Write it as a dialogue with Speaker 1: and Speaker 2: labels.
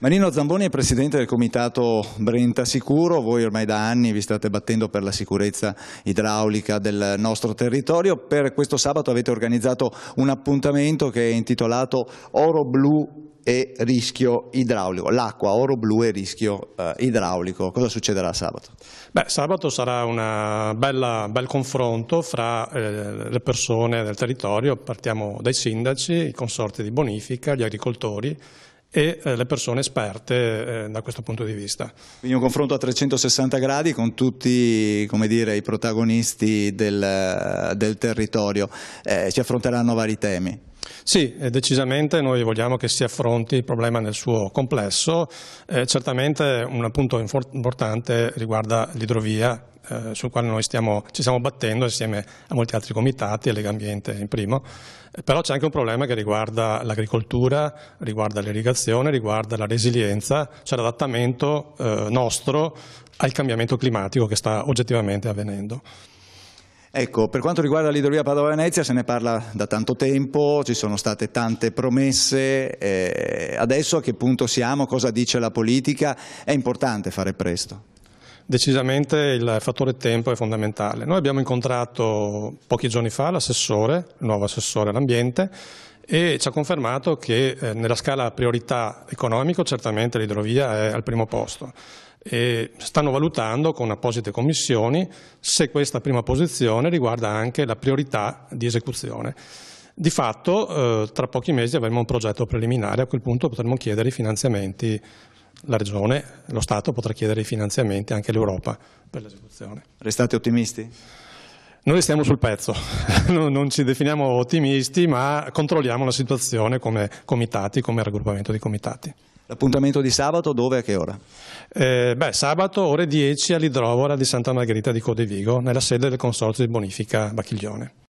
Speaker 1: Marino Zamboni è presidente del comitato Brenta Sicuro, voi ormai da anni vi state battendo per la sicurezza idraulica del nostro territorio, per questo sabato avete organizzato un appuntamento che è intitolato Oro Blu e rischio idraulico, l'acqua, oro blu e rischio eh, idraulico. Cosa succederà sabato?
Speaker 2: Beh, sabato sarà un bel confronto fra eh, le persone del territorio, partiamo dai sindaci, i consorti di bonifica, gli agricoltori e eh, le persone esperte eh, da questo punto di vista.
Speaker 1: Quindi un confronto a 360 gradi con tutti dire, i protagonisti del, del territorio, eh, ci affronteranno vari temi.
Speaker 2: Sì, eh, decisamente noi vogliamo che si affronti il problema nel suo complesso, eh, certamente un punto importante riguarda l'idrovia eh, sul quale noi stiamo, ci stiamo battendo insieme a molti altri comitati, Lega Ambiente in primo, eh, però c'è anche un problema che riguarda l'agricoltura, riguarda l'irrigazione, riguarda la resilienza, cioè l'adattamento eh, nostro al cambiamento climatico che sta
Speaker 1: oggettivamente avvenendo. Ecco, per quanto riguarda l'idrovia Padova-Venezia se ne parla da tanto tempo, ci sono state tante promesse, eh, adesso a che punto siamo, cosa dice la politica, è importante fare presto.
Speaker 2: Decisamente il fattore tempo è fondamentale. Noi abbiamo incontrato pochi giorni fa l'assessore, il nuovo assessore all'ambiente, e ci ha confermato che eh, nella scala priorità economico certamente l'idrovia è al primo posto e stanno valutando con apposite commissioni se questa prima posizione riguarda anche la priorità di esecuzione. Di fatto eh, tra pochi mesi avremo un progetto preliminare, a quel punto potremo chiedere i finanziamenti, la Regione, lo Stato potrà chiedere i finanziamenti, anche l'Europa per l'esecuzione.
Speaker 1: Restate ottimisti?
Speaker 2: Noi stiamo sul pezzo, non ci definiamo ottimisti, ma controlliamo la situazione come comitati, come raggruppamento di comitati.
Speaker 1: L'appuntamento di sabato dove e a che ora?
Speaker 2: Eh, beh, sabato ore 10 all'idrovora di Santa Margherita di Codevigo, nella sede del Consorzio di Bonifica Bacchiglione.